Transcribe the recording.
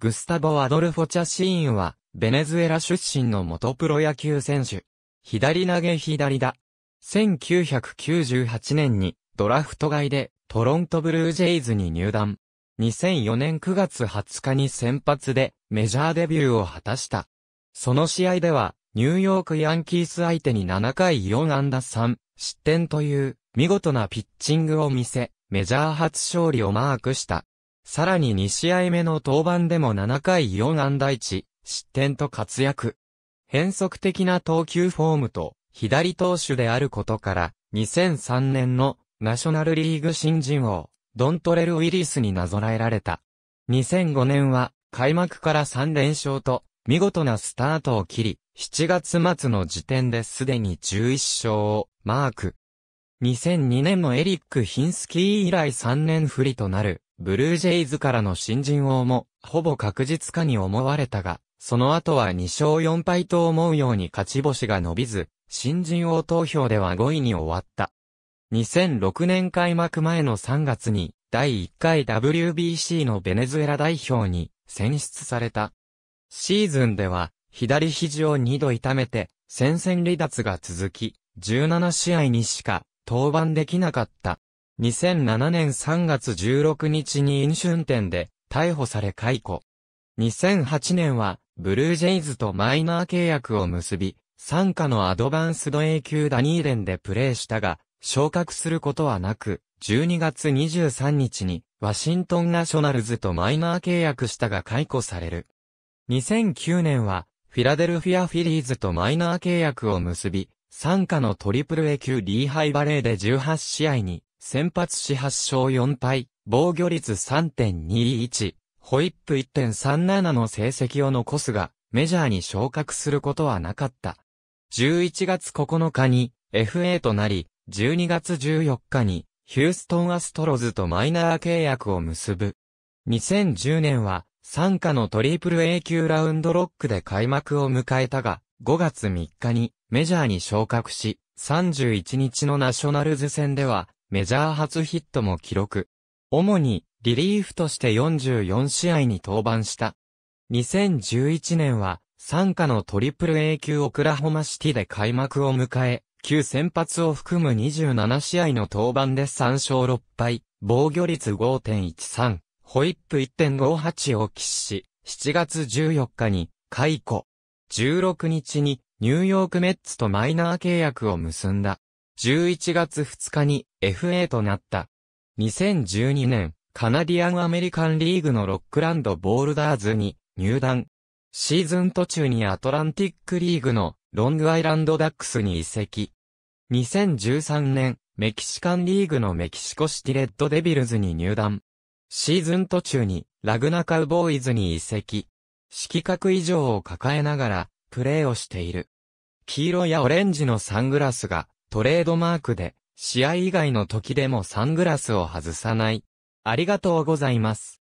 グスタボ・アドルフォ・チャシーンは、ベネズエラ出身の元プロ野球選手。左投げ左だ。1998年にドラフト外でトロントブルージェイズに入団。2004年9月20日に先発でメジャーデビューを果たした。その試合ではニューヨークヤンキース相手に7回4安打3失点という見事なピッチングを見せメジャー初勝利をマークした。さらに2試合目の登板でも7回4安打1、失点と活躍。変則的な投球フォームと、左投手であることから、2003年のナショナルリーグ新人王、ドントレル・ウィリスになぞらえられた。2005年は、開幕から3連勝と、見事なスタートを切り、7月末の時点ですでに11勝をマーク。2002年のエリック・ヒンスキー以来3年不利となるブルージェイズからの新人王も、ほぼ確実かに思われたが、その後は2勝4敗と思うように勝ち星が伸びず、新人王投票では5位に終わった。2006年開幕前の3月に、第1回 WBC のベネズエラ代表に選出された。シーズンでは、左肘を2度痛めて、戦線離脱が続き、17試合にしか登板できなかった。2007年3月16日に飲酒運転で逮捕され解雇。2008年はブルージェイズとマイナー契約を結び、参加のアドバンスド A 級ダニーデンでプレーしたが、昇格することはなく、12月23日にワシントンナショナルズとマイナー契約したが解雇される。2009年はフィラデルフィアフィリーズとマイナー契約を結び、参加のトリプル A 級リーハイバレーで18試合に先発し8勝4敗、防御率3.21、ホイップ1.37の成績を残すが、メジャーに昇格することはなかった。11月9日に FA となり、12月14日にヒューストンアストロズとマイナー契約を結ぶ。2010年は参加のトリプル A 級ラウンドロックで開幕を迎えたが、5月3日にメジャーに昇格し、31日のナショナルズ戦ではメジャー初ヒットも記録。主にリリーフとして44試合に登板した。2011年は、参加のトリプル A 級オクラホマシティで開幕を迎え、旧先発を含む27試合の登板で3勝6敗、防御率5.13、ホイップ1.58を喫し、7月14日に解雇。16日にニューヨークメッツとマイナー契約を結んだ。11月2日に FA となった。2012年、カナディアンアメリカンリーグのロックランドボールダーズに入団。シーズン途中にアトランティックリーグのロングアイランドダックスに移籍。2013年、メキシカンリーグのメキシコシティレッドデビルズに入団。シーズン途中にラグナカウボーイズに移籍。色覚異常を抱えながらプレーをしている。黄色やオレンジのサングラスがトレードマークで、試合以外の時でもサングラスを外さない。ありがとうございます。